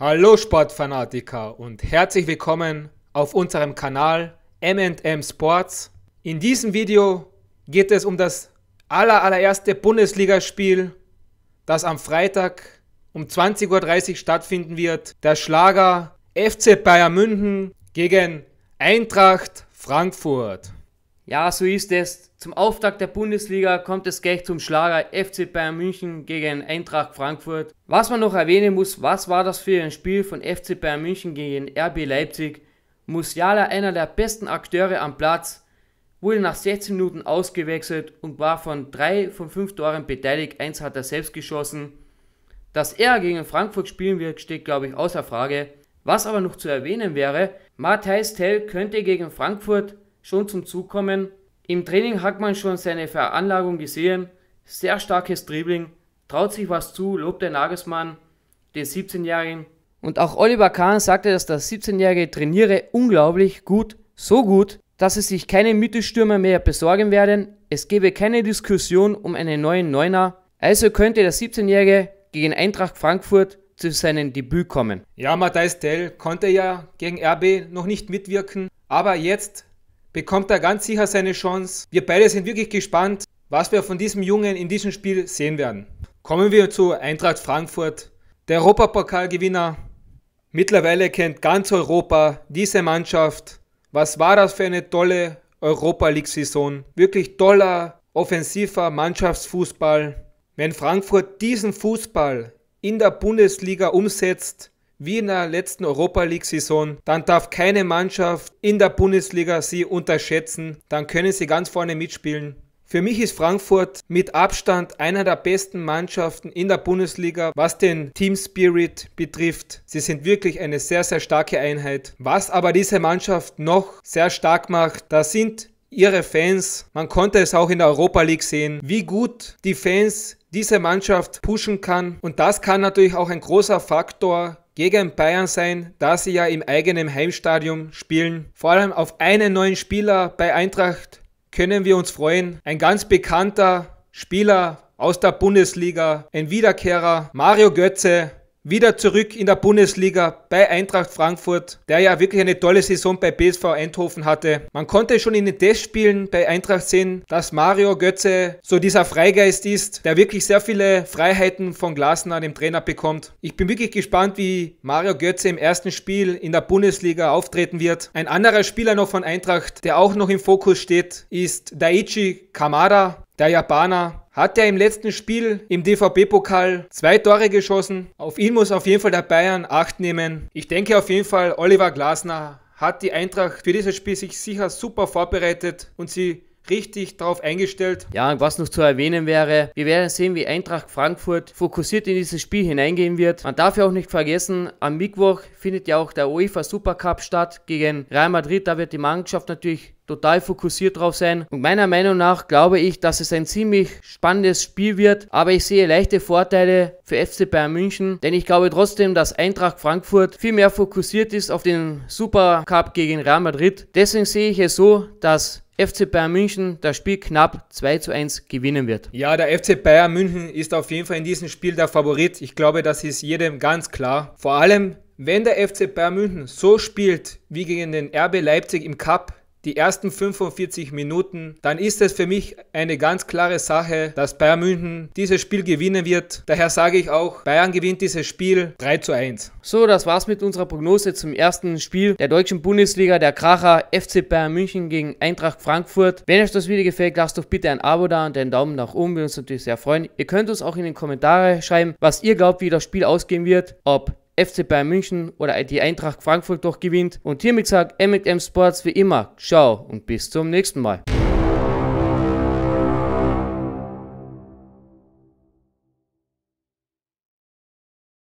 Hallo Sportfanatiker und herzlich willkommen auf unserem Kanal M&M Sports. In diesem Video geht es um das allererste Bundesligaspiel, das am Freitag um 20.30 Uhr stattfinden wird. Der Schlager FC Bayern München gegen Eintracht Frankfurt. Ja, so ist es. Zum Auftakt der Bundesliga kommt es gleich zum Schlager FC Bayern München gegen Eintracht Frankfurt. Was man noch erwähnen muss, was war das für ein Spiel von FC Bayern München gegen RB Leipzig? Musiala, einer der besten Akteure am Platz, wurde nach 16 Minuten ausgewechselt und war von 3 von 5 Toren beteiligt, eins hat er selbst geschossen. Dass er gegen Frankfurt spielen wird, steht glaube ich außer Frage. Was aber noch zu erwähnen wäre, Matthijs Tell könnte gegen Frankfurt schon zum Zug kommen, im Training hat man schon seine Veranlagung gesehen, sehr starkes Dribbling, traut sich was zu, lobt der Nagelsmann, den 17-Jährigen. Und auch Oliver Kahn sagte, dass der 17-Jährige trainiere unglaublich gut, so gut, dass es sich keine Mittelstürmer mehr besorgen werden, es gebe keine Diskussion um einen neuen Neuner, also könnte der 17-Jährige gegen Eintracht Frankfurt zu seinem Debüt kommen. Ja, Matthijs Tell konnte ja gegen RB noch nicht mitwirken, aber jetzt bekommt er ganz sicher seine Chance. Wir beide sind wirklich gespannt, was wir von diesem Jungen in diesem Spiel sehen werden. Kommen wir zu Eintracht Frankfurt, der Europapokalgewinner. Mittlerweile kennt ganz Europa diese Mannschaft. Was war das für eine tolle Europa League-Saison? Wirklich toller, offensiver Mannschaftsfußball. Wenn Frankfurt diesen Fußball in der Bundesliga umsetzt, wie in der letzten Europa League-Saison, dann darf keine Mannschaft in der Bundesliga sie unterschätzen. Dann können sie ganz vorne mitspielen. Für mich ist Frankfurt mit Abstand einer der besten Mannschaften in der Bundesliga, was den Team Spirit betrifft. Sie sind wirklich eine sehr, sehr starke Einheit. Was aber diese Mannschaft noch sehr stark macht, das sind ihre Fans. Man konnte es auch in der Europa League sehen, wie gut die Fans diese Mannschaft pushen kann. Und das kann natürlich auch ein großer Faktor gegen Bayern sein, da sie ja im eigenen Heimstadion spielen. Vor allem auf einen neuen Spieler bei Eintracht können wir uns freuen. Ein ganz bekannter Spieler aus der Bundesliga, ein Wiederkehrer, Mario Götze, wieder zurück in der Bundesliga bei Eintracht Frankfurt, der ja wirklich eine tolle Saison bei BSV Eindhoven hatte. Man konnte schon in den Testspielen bei Eintracht sehen, dass Mario Götze so dieser Freigeist ist, der wirklich sehr viele Freiheiten von Glasner, dem Trainer, bekommt. Ich bin wirklich gespannt, wie Mario Götze im ersten Spiel in der Bundesliga auftreten wird. Ein anderer Spieler noch von Eintracht, der auch noch im Fokus steht, ist Daichi Kamada, der Japaner hat ja im letzten Spiel im DVB-Pokal zwei Tore geschossen. Auf ihn muss auf jeden Fall der Bayern Acht nehmen. Ich denke auf jeden Fall, Oliver Glasner hat die Eintracht für dieses Spiel sich sicher super vorbereitet und sie richtig drauf eingestellt. Ja, und was noch zu erwähnen wäre, wir werden sehen, wie Eintracht Frankfurt fokussiert in dieses Spiel hineingehen wird. Man darf ja auch nicht vergessen, am Mittwoch findet ja auch der UEFA Supercup statt gegen Real Madrid. Da wird die Mannschaft natürlich total fokussiert drauf sein. Und meiner Meinung nach glaube ich, dass es ein ziemlich spannendes Spiel wird. Aber ich sehe leichte Vorteile für FC Bayern München, denn ich glaube trotzdem, dass Eintracht Frankfurt viel mehr fokussiert ist auf den Supercup gegen Real Madrid. Deswegen sehe ich es so, dass FC Bayern München das Spiel knapp 2 zu 1 gewinnen wird. Ja, der FC Bayern München ist auf jeden Fall in diesem Spiel der Favorit. Ich glaube, das ist jedem ganz klar. Vor allem, wenn der FC Bayern München so spielt wie gegen den RB Leipzig im Cup, die ersten 45 Minuten, dann ist es für mich eine ganz klare Sache, dass Bayern München dieses Spiel gewinnen wird. Daher sage ich auch, Bayern gewinnt dieses Spiel 3 zu 1. So, das war's mit unserer Prognose zum ersten Spiel der deutschen Bundesliga, der Kracher FC Bayern München gegen Eintracht Frankfurt. Wenn euch das Video gefällt, lasst doch bitte ein Abo da und einen Daumen nach oben, wir uns natürlich sehr freuen. Ihr könnt uns auch in den Kommentaren schreiben, was ihr glaubt, wie das Spiel ausgehen wird, ob FC Bayern München oder die Eintracht Frankfurt doch gewinnt. Und hiermit sagt MXM Sports wie immer, ciao und bis zum nächsten Mal.